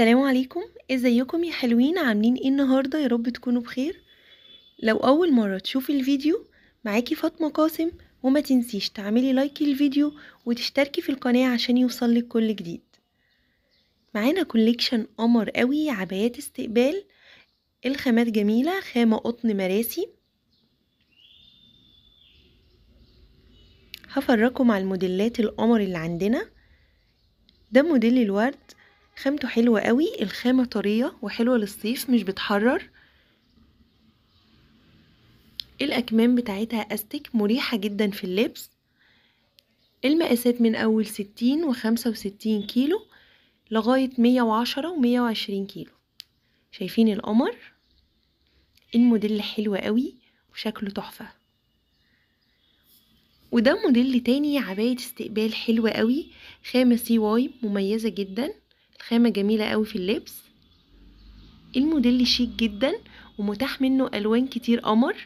السلام عليكم ازيكم يا حلوين عاملين ايه النهارده يا رب تكونوا بخير لو اول مره تشوفي الفيديو معاكي فاطمه قاسم وما تنسيش تعملي لايك للفيديو وتشتركي في القناه عشان يوصلك كل جديد معانا كوليكشن قمر قوي عبايات استقبال الخامات جميله خامه قطن مراسي هفرجكم على الموديلات القمر اللي عندنا ده موديل الورد خامته حلوة قوي الخامة طرية وحلوة للصيف مش بتحرر الأكمام بتاعتها أستك مريحة جدا في اللبس المقاسات من أول ستين وخمسة وستين كيلو لغاية مية وعشرة ومية وعشرين كيلو شايفين القمر الموديل حلو قوي وشكله تحفة وده موديل تاني عباية استقبال حلوة قوي خامة سي واي مميزة جداً خامة جميلة قوي في اللبس الموديل شيك جدا ومتاح منه ألوان كتير قمر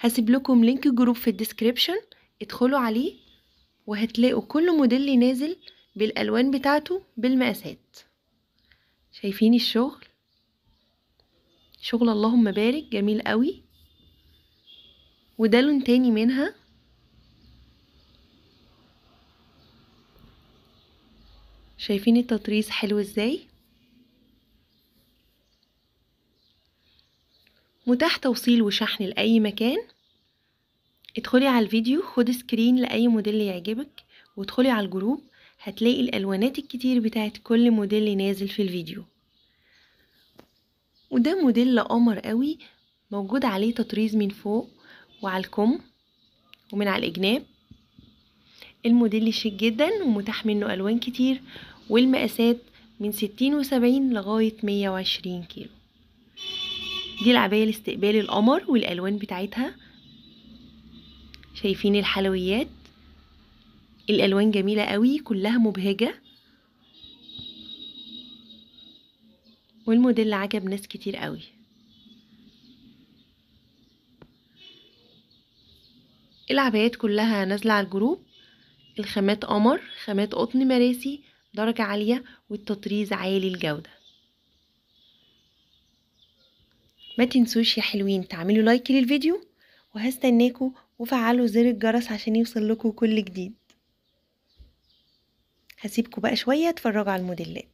هسيب لكم لينك جروب في الديسكريبشن ادخلوا عليه وهتلاقوا كل موديل نازل بالألوان بتاعته بالمقاسات شايفين الشغل شغل اللهم بارك جميل قوي وده لون تاني منها شايفين التطريز حلو ازاي متاح توصيل وشحن لأي مكان ادخلي على الفيديو خدي سكرين لأي موديل يعجبك وادخلي على الجروب هتلاقي الألوانات الكتير بتاعت كل موديل نازل في الفيديو وده موديل قمر قوي موجود عليه تطريز من فوق وعلى الكم ومن على الإجناب الموديل شيك جدا ومتاح منه الوان كتير والمقاسات من ستين وسبعين لغاية مية وعشرين كيلو دي العباية لاستقبال القمر والالوان بتاعتها شايفين الحلويات الالوان جميلة قوي كلها مبهجة والموديل عجب ناس كتير قوي العبايات كلها نازلة على الجروب الخامات قمر خامات قطن مراسي درجة عالية والتطريز عالي الجودة ما تنسوش يا حلوين تعملوا لايك للفيديو وهستناكوا وفعلوا زر الجرس عشان يوصل لكم كل جديد هسيبكم بقى شوية تفرجوا على الموديلات